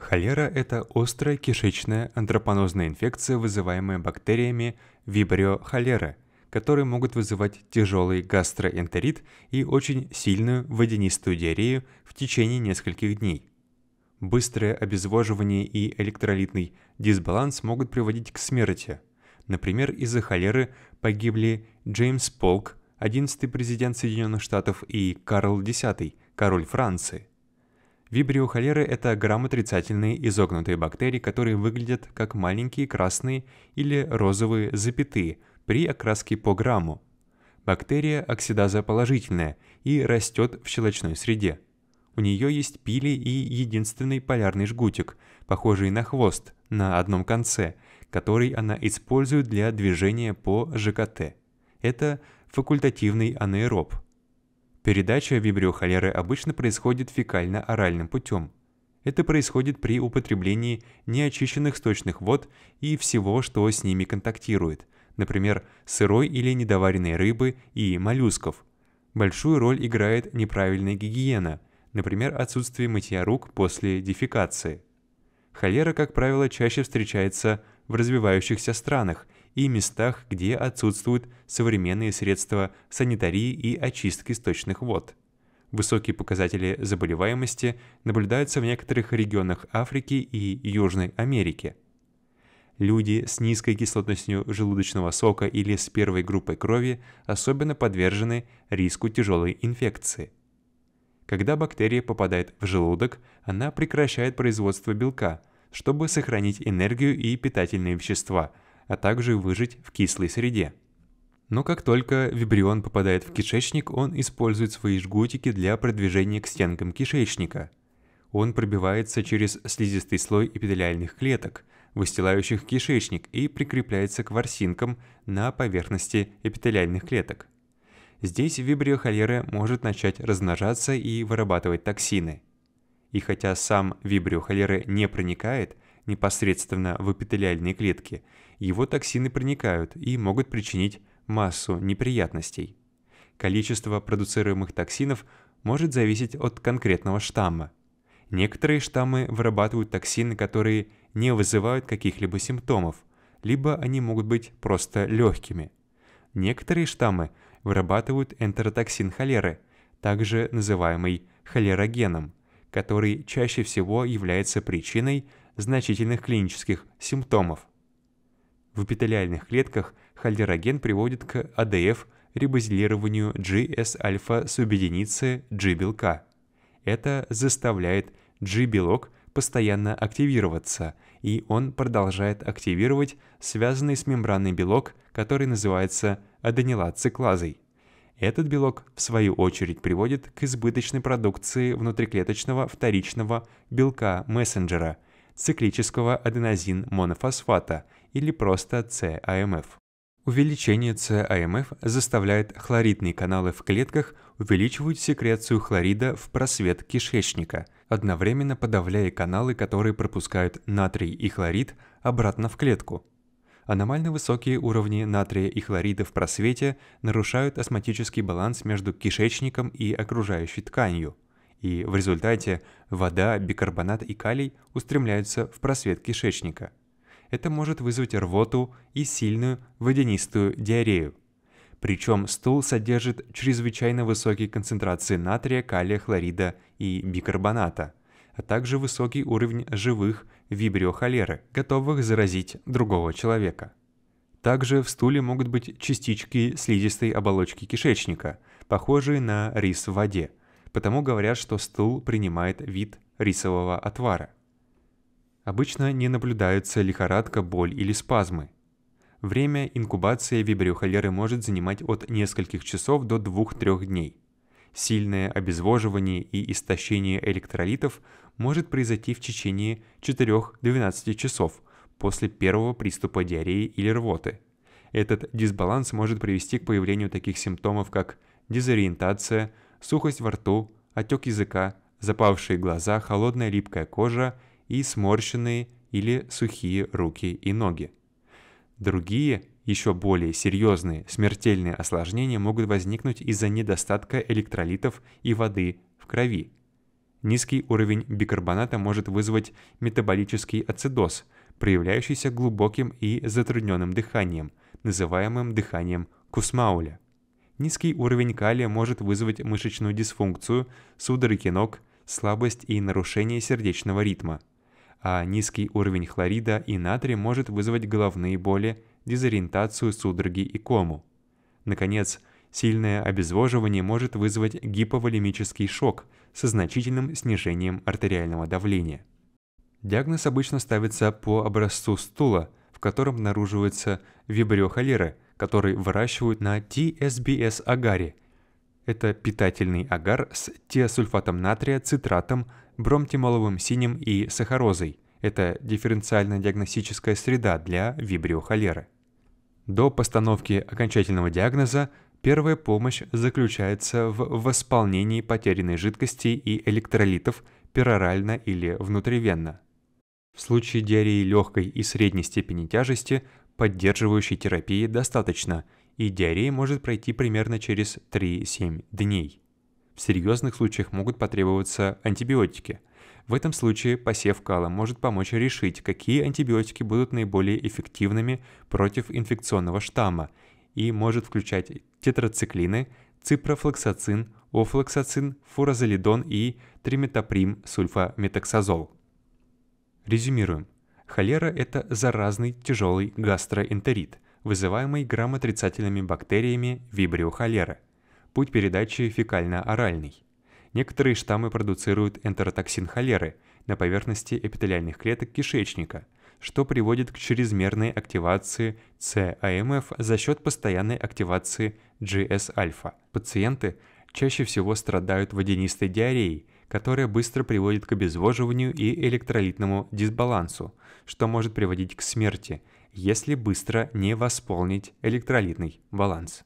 Холера – это острая кишечная антропонозная инфекция, вызываемая бактериями вибрио холеры, которые могут вызывать тяжелый гастроэнтерит и очень сильную водянистую диарею в течение нескольких дней. Быстрое обезвоживание и электролитный дисбаланс могут приводить к смерти. Например, из-за холеры погибли Джеймс Полк, 11-й президент Соединенных Штатов, и Карл X, король Франции. Вибрио холеры – это грамотрицательные изогнутые бактерии, которые выглядят как маленькие красные или розовые запятые при окраске по грамму. Бактерия оксидаза положительная и растет в щелочной среде. У нее есть пили и единственный полярный жгутик, похожий на хвост, на одном конце, который она использует для движения по ЖКТ. Это факультативный анаэроб – Передача вибриохолеры обычно происходит фекально-оральным путем. Это происходит при употреблении неочищенных сточных вод и всего, что с ними контактирует, например, сырой или недоваренной рыбы и моллюсков. Большую роль играет неправильная гигиена, например, отсутствие мытья рук после дефекации. Холера, как правило, чаще встречается в развивающихся странах – и местах, где отсутствуют современные средства санитарии и очистки сточных вод. Высокие показатели заболеваемости наблюдаются в некоторых регионах Африки и Южной Америки. Люди с низкой кислотностью желудочного сока или с первой группой крови особенно подвержены риску тяжелой инфекции. Когда бактерия попадает в желудок, она прекращает производство белка, чтобы сохранить энергию и питательные вещества – а также выжить в кислой среде. Но как только вибрион попадает в кишечник, он использует свои жгутики для продвижения к стенкам кишечника. Он пробивается через слизистый слой эпителиальных клеток, выстилающих кишечник, и прикрепляется к ворсинкам на поверхности эпителиальных клеток. Здесь вибрио холеры может начать размножаться и вырабатывать токсины. И хотя сам вибрио холеры не проникает – непосредственно в эпителиальные клетки, его токсины проникают и могут причинить массу неприятностей. Количество продуцируемых токсинов может зависеть от конкретного штамма. Некоторые штаммы вырабатывают токсины, которые не вызывают каких-либо симптомов, либо они могут быть просто легкими. Некоторые штаммы вырабатывают энтеротоксин холеры, также называемый холерогеном, который чаще всего является причиной значительных клинических симптомов. В эпителиальных клетках хальдероген приводит к АДФ рибозилированию GS-альфа-субъединицы G-белка. Это заставляет G-белок постоянно активироваться, и он продолжает активировать связанный с мембраной белок, который называется аденилациклазой. Этот белок, в свою очередь, приводит к избыточной продукции внутриклеточного вторичного белка-мессенджера – циклического аденозин-монофосфата или просто CAMF. Увеличение CAMF заставляет хлоридные каналы в клетках увеличивать секрецию хлорида в просвет кишечника, одновременно подавляя каналы, которые пропускают натрий и хлорид обратно в клетку. Аномально высокие уровни натрия и хлорида в просвете нарушают осмотический баланс между кишечником и окружающей тканью – и в результате вода, бикарбонат и калий устремляются в просвет кишечника. Это может вызвать рвоту и сильную водянистую диарею. Причем стул содержит чрезвычайно высокие концентрации натрия, калия, хлорида и бикарбоната, а также высокий уровень живых вибриохолеры, готовых заразить другого человека. Также в стуле могут быть частички слизистой оболочки кишечника, похожие на рис в воде – потому говорят, что стул принимает вид рисового отвара. Обычно не наблюдаются лихорадка, боль или спазмы. Время инкубации вибриохолеры может занимать от нескольких часов до 2-3 дней. Сильное обезвоживание и истощение электролитов может произойти в течение 4-12 часов после первого приступа диареи или рвоты. Этот дисбаланс может привести к появлению таких симптомов, как дезориентация, сухость во рту, отек языка, запавшие глаза, холодная липкая кожа и сморщенные или сухие руки и ноги. Другие, еще более серьезные смертельные осложнения могут возникнуть из-за недостатка электролитов и воды в крови. Низкий уровень бикарбоната может вызвать метаболический ацидоз, проявляющийся глубоким и затрудненным дыханием, называемым дыханием Кусмауля. Низкий уровень калия может вызвать мышечную дисфункцию, судороги ног, слабость и нарушение сердечного ритма. А низкий уровень хлорида и натрия может вызвать головные боли, дезориентацию, судороги и кому. Наконец, сильное обезвоживание может вызвать гиповолемический шок со значительным снижением артериального давления. Диагноз обычно ставится по образцу стула, в котором обнаруживается вибриохолера – который выращивают на TSBS агаре. Это питательный агар с тиосульфатом натрия, цитратом, бромтимоловым синим и сахарозой. Это дифференциально-диагностическая среда для вибриохолеры. До постановки окончательного диагноза первая помощь заключается в восполнении потерянной жидкости и электролитов перорально или внутривенно. В случае диареи легкой и средней степени тяжести Поддерживающей терапии достаточно, и диарея может пройти примерно через 3-7 дней. В серьезных случаях могут потребоваться антибиотики. В этом случае посев кала может помочь решить, какие антибиотики будут наиболее эффективными против инфекционного штамма и может включать тетрациклины, ципрофлоксацин, офлоксацин, фуразолидон и триметоприм сульфаметоксазол. Резюмируем. Холера – это заразный тяжелый гастроэнтерит, вызываемый грамотрицательными бактериями вибрио холера. Путь передачи фекально-оральный. Некоторые штаммы продуцируют энтеротоксин холеры на поверхности эпителиальных клеток кишечника, что приводит к чрезмерной активации ЦАМФ за счет постоянной активации GS-альфа. Пациенты чаще всего страдают водянистой диареей – которое быстро приводит к обезвоживанию и электролитному дисбалансу, что может приводить к смерти, если быстро не восполнить электролитный баланс.